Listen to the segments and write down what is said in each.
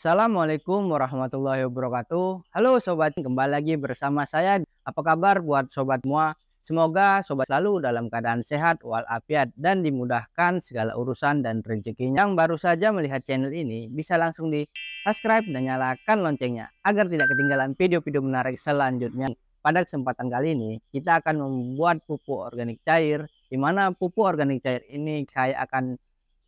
Assalamualaikum warahmatullahi wabarakatuh. Halo sobat, kembali lagi bersama saya. Apa kabar buat sobat semua? Semoga sobat selalu dalam keadaan sehat walafiat dan dimudahkan segala urusan dan rezekinya. Yang baru saja melihat channel ini bisa langsung di subscribe dan nyalakan loncengnya agar tidak ketinggalan video-video menarik selanjutnya. Pada kesempatan kali ini kita akan membuat pupuk organik cair Dimana pupuk organik cair ini saya akan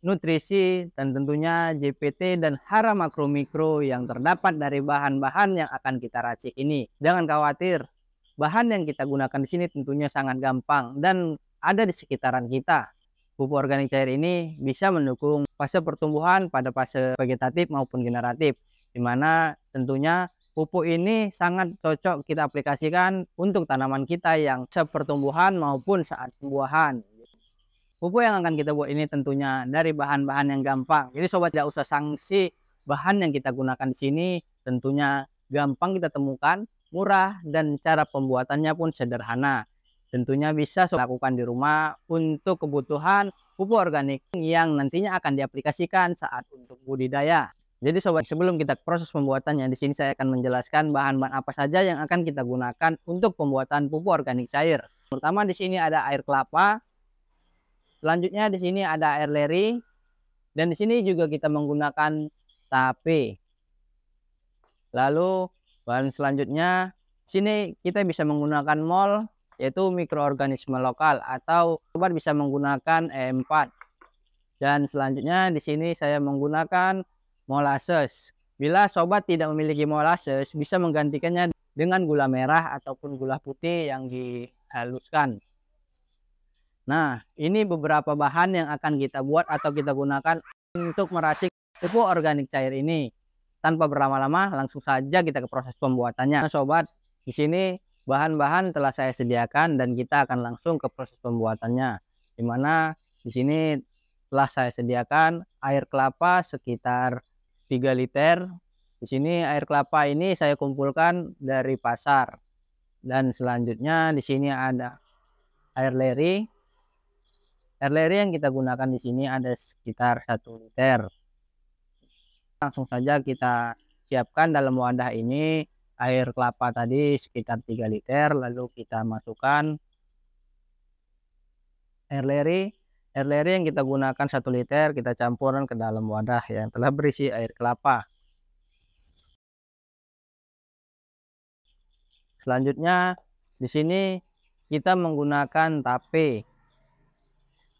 nutrisi, dan tentunya JPT dan hara makro mikro yang terdapat dari bahan-bahan yang akan kita racik ini. Jangan khawatir, bahan yang kita gunakan di sini tentunya sangat gampang dan ada di sekitaran kita. Pupuk organik cair ini bisa mendukung fase pertumbuhan pada fase vegetatif maupun generatif, di mana tentunya pupuk ini sangat cocok kita aplikasikan untuk tanaman kita yang sepertumbuhan maupun saat pembuahan. Pupuk yang akan kita buat ini tentunya dari bahan-bahan yang gampang. Jadi sobat tidak usah sanksi bahan yang kita gunakan di sini tentunya gampang kita temukan, murah dan cara pembuatannya pun sederhana. Tentunya bisa sobat lakukan di rumah untuk kebutuhan pupuk organik yang nantinya akan diaplikasikan saat untuk budidaya. Jadi sobat, sebelum kita proses pembuatannya, di sini saya akan menjelaskan bahan-bahan apa saja yang akan kita gunakan untuk pembuatan pupuk organik cair. Pertama di sini ada air kelapa, Selanjutnya di sini ada air leri dan di sini juga kita menggunakan tape. Lalu bahan selanjutnya di sini kita bisa menggunakan mol yaitu mikroorganisme lokal atau sobat bisa menggunakan E4. Dan selanjutnya di sini saya menggunakan molasses. Bila sobat tidak memiliki molasses bisa menggantikannya dengan gula merah ataupun gula putih yang dihaluskan. Nah, ini beberapa bahan yang akan kita buat atau kita gunakan untuk meracik pupuk organik cair ini. Tanpa berlama-lama, langsung saja kita ke proses pembuatannya. Nah, sobat, di sini bahan-bahan telah saya sediakan dan kita akan langsung ke proses pembuatannya. Di mana di sini telah saya sediakan air kelapa sekitar 3 liter. Di sini air kelapa ini saya kumpulkan dari pasar. Dan selanjutnya di sini ada air leri Air leri yang kita gunakan di sini ada sekitar 1 liter. Langsung saja kita siapkan dalam wadah ini air kelapa tadi sekitar 3 liter lalu kita masukkan air leri air leri yang kita gunakan 1 liter kita campurkan ke dalam wadah yang telah berisi air kelapa selanjutnya di sini kita menggunakan tape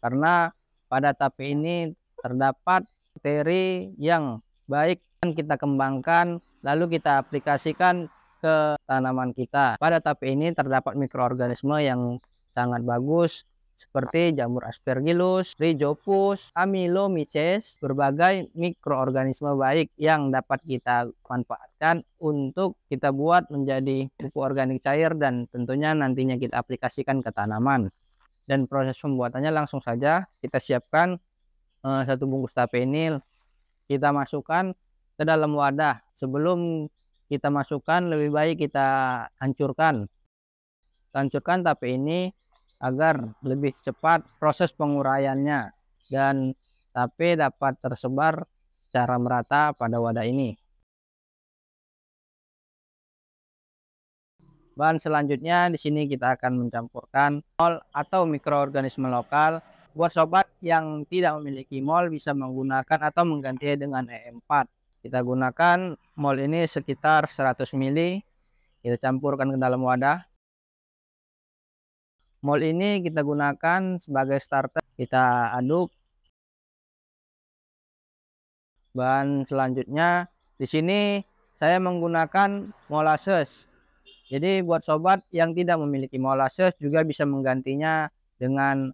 karena pada tape ini terdapat bakteri yang baik dan kita kembangkan lalu kita aplikasikan ke tanaman kita. Pada tape ini terdapat mikroorganisme yang sangat bagus seperti jamur aspergillus, rhizopus, amylomyces, berbagai mikroorganisme baik yang dapat kita manfaatkan untuk kita buat menjadi pupuk organik cair dan tentunya nantinya kita aplikasikan ke tanaman dan proses pembuatannya langsung saja kita siapkan uh, satu bungkus tape ini kita masukkan ke dalam wadah sebelum kita masukkan lebih baik kita hancurkan hancurkan tape ini agar lebih cepat proses penguraiannya dan tape dapat tersebar secara merata pada wadah ini Bahan selanjutnya di sini kita akan mencampurkan mol atau mikroorganisme lokal. Buat sobat yang tidak memiliki mol bisa menggunakan atau mengganti dengan E4. Kita gunakan mol ini sekitar 100 ml. Kita campurkan ke dalam wadah. Mol ini kita gunakan sebagai starter. Kita aduk. Bahan selanjutnya di sini saya menggunakan molasses jadi buat sobat yang tidak memiliki molasses juga bisa menggantinya dengan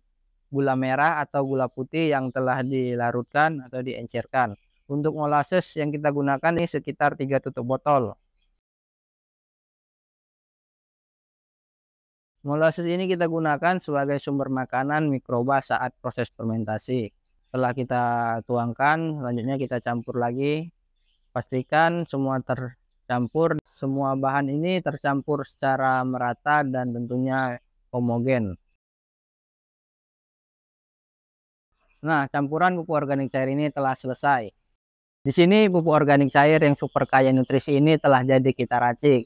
gula merah atau gula putih yang telah dilarutkan atau diencerkan. Untuk molasses yang kita gunakan ini sekitar 3 tutup botol. Molasses ini kita gunakan sebagai sumber makanan mikroba saat proses fermentasi. Setelah kita tuangkan, selanjutnya kita campur lagi. Pastikan semua tercampur semua bahan ini tercampur secara merata dan tentunya homogen. Nah, campuran pupuk organik cair ini telah selesai. Di sini pupuk organik cair yang super kaya nutrisi ini telah jadi kita racik.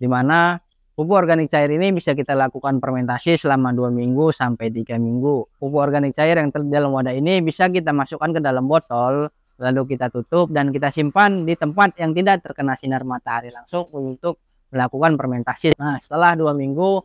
Di mana pupuk organik cair ini bisa kita lakukan fermentasi selama 2 minggu sampai 3 minggu. Pupuk organik cair yang terdalam wadah ini bisa kita masukkan ke dalam botol lalu kita tutup dan kita simpan di tempat yang tidak terkena sinar matahari langsung untuk melakukan fermentasi. Nah, setelah dua minggu,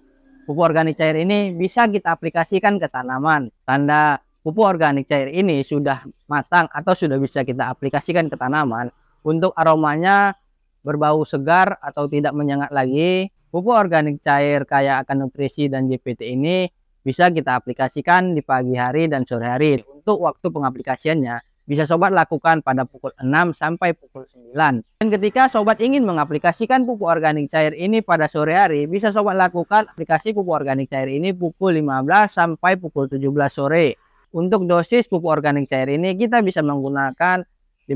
pupuk organik cair ini bisa kita aplikasikan ke tanaman. Tanda pupuk organik cair ini sudah matang atau sudah bisa kita aplikasikan ke tanaman untuk aromanya berbau segar atau tidak menyengat lagi. Pupuk organik cair kaya akan nutrisi dan JPT ini bisa kita aplikasikan di pagi hari dan sore hari. Untuk waktu pengaplikasiannya, bisa sobat lakukan pada pukul 6 sampai pukul 9. Dan ketika sobat ingin mengaplikasikan pupuk organik cair ini pada sore hari, bisa sobat lakukan aplikasi pupuk organik cair ini pukul 15 sampai pukul 17 sore. Untuk dosis pupuk organik cair ini kita bisa menggunakan 15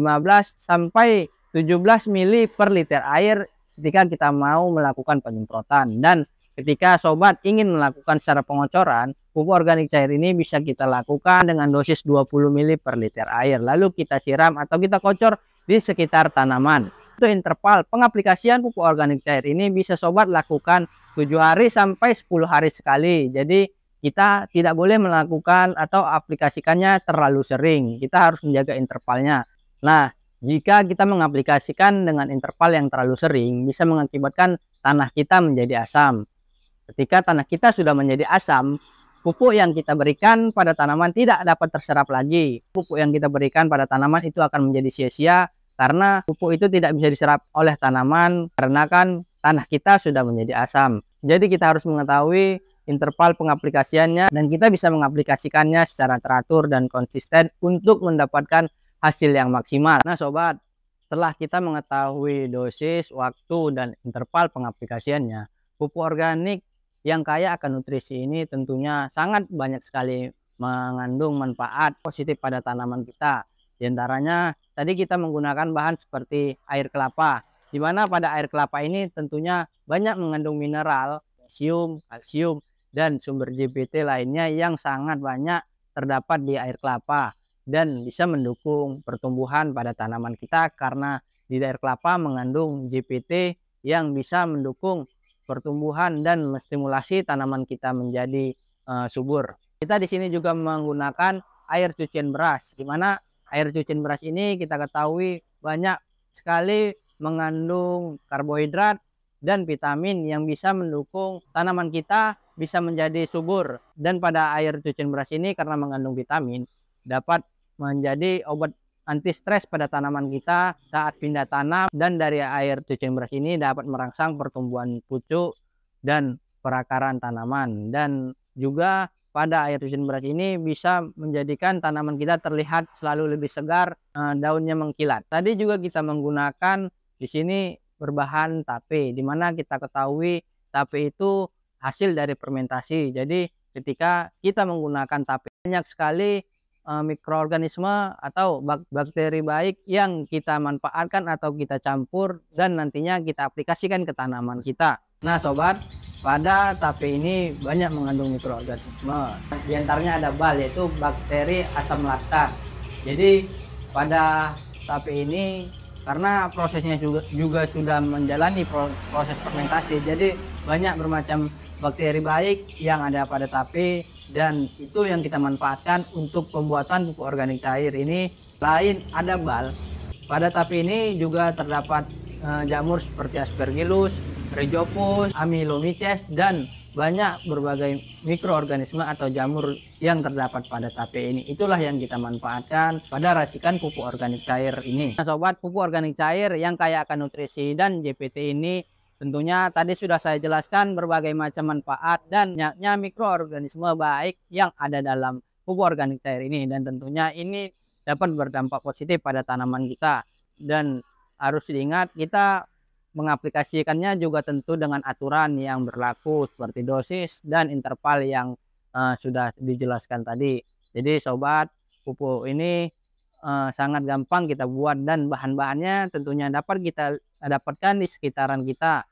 sampai 17 mili per liter air ketika kita mau melakukan penyemprotan. Dan ketika sobat ingin melakukan secara pengocoran, Pupuk organik cair ini bisa kita lakukan dengan dosis 20 ml per liter air. Lalu kita siram atau kita kocor di sekitar tanaman. Untuk interval pengaplikasian pupuk organik cair ini bisa sobat lakukan 7 hari sampai 10 hari sekali. Jadi kita tidak boleh melakukan atau aplikasikannya terlalu sering. Kita harus menjaga intervalnya. Nah, jika kita mengaplikasikan dengan interval yang terlalu sering bisa mengakibatkan tanah kita menjadi asam. Ketika tanah kita sudah menjadi asam, Pupuk yang kita berikan pada tanaman tidak dapat terserap lagi. Pupuk yang kita berikan pada tanaman itu akan menjadi sia-sia karena pupuk itu tidak bisa diserap oleh tanaman karena kan tanah kita sudah menjadi asam. Jadi kita harus mengetahui interval pengaplikasiannya dan kita bisa mengaplikasikannya secara teratur dan konsisten untuk mendapatkan hasil yang maksimal. Nah sobat, setelah kita mengetahui dosis, waktu, dan interval pengaplikasiannya, pupuk organik yang kaya akan nutrisi ini tentunya sangat banyak sekali mengandung manfaat positif pada tanaman kita. Di antaranya tadi kita menggunakan bahan seperti air kelapa, di mana pada air kelapa ini tentunya banyak mengandung mineral, kalsium, kalsium, dan sumber GPT lainnya yang sangat banyak terdapat di air kelapa dan bisa mendukung pertumbuhan pada tanaman kita karena di air kelapa mengandung GPT yang bisa mendukung pertumbuhan dan menstimulasi tanaman kita menjadi uh, subur. Kita di sini juga menggunakan air cucian beras, di mana air cucian beras ini kita ketahui banyak sekali mengandung karbohidrat dan vitamin yang bisa mendukung tanaman kita bisa menjadi subur. Dan pada air cucian beras ini karena mengandung vitamin dapat menjadi obat anti stres pada tanaman kita saat pindah tanam dan dari air cuci beras ini dapat merangsang pertumbuhan pucuk dan perakaran tanaman dan juga pada air cucian beras ini bisa menjadikan tanaman kita terlihat selalu lebih segar, eh, daunnya mengkilat. Tadi juga kita menggunakan di sini berbahan tape, di mana kita ketahui tape itu hasil dari fermentasi. Jadi ketika kita menggunakan tape, banyak sekali Eh, mikroorganisme atau bakteri baik yang kita manfaatkan atau kita campur dan nantinya kita aplikasikan ke tanaman kita. Nah sobat, pada tape ini banyak mengandung mikroorganisme. Di antaranya ada bal yaitu bakteri asam laktat. Jadi pada tape ini karena prosesnya juga, juga sudah menjalani proses fermentasi jadi banyak bermacam bakteri baik yang ada pada tape dan itu yang kita manfaatkan untuk pembuatan pupuk organik cair ini lain ada bal pada tapi ini juga terdapat e, jamur seperti aspergillus, rhizopus, amylomyces dan banyak berbagai mikroorganisme atau jamur yang terdapat pada tape ini. Itulah yang kita manfaatkan pada racikan pupuk organik cair ini. Nah, sobat, pupuk organik cair yang kaya akan nutrisi dan JPT ini Tentunya tadi sudah saya jelaskan berbagai macam manfaat dan banyaknya mikroorganisme baik yang ada dalam pupuk organik cair ini dan tentunya ini dapat berdampak positif pada tanaman kita dan harus diingat kita mengaplikasikannya juga tentu dengan aturan yang berlaku seperti dosis dan interval yang uh, sudah dijelaskan tadi. Jadi sobat pupuk ini uh, sangat gampang kita buat dan bahan-bahannya tentunya dapat kita dapatkan di sekitaran kita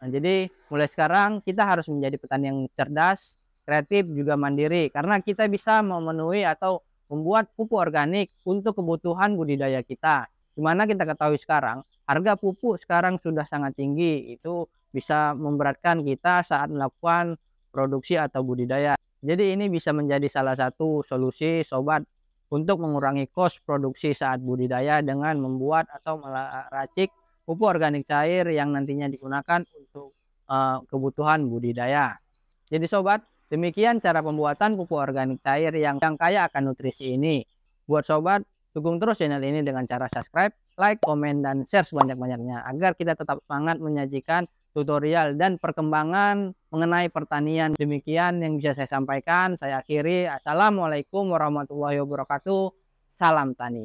Nah, jadi mulai sekarang kita harus menjadi petani yang cerdas, kreatif, juga mandiri karena kita bisa memenuhi atau membuat pupuk organik untuk kebutuhan budidaya kita. Dimana kita ketahui sekarang harga pupuk sekarang sudah sangat tinggi itu bisa memberatkan kita saat melakukan produksi atau budidaya. Jadi ini bisa menjadi salah satu solusi sobat untuk mengurangi kos produksi saat budidaya dengan membuat atau meracik pupuk organik cair yang nantinya digunakan untuk uh, kebutuhan budidaya. Jadi sobat, demikian cara pembuatan pupuk organik cair yang, yang kaya akan nutrisi ini. Buat sobat, dukung terus channel ini dengan cara subscribe, like, komen, dan share sebanyak-banyaknya agar kita tetap semangat menyajikan tutorial dan perkembangan mengenai pertanian. Demikian yang bisa saya sampaikan. Saya akhiri. Assalamualaikum warahmatullahi wabarakatuh. Salam tani.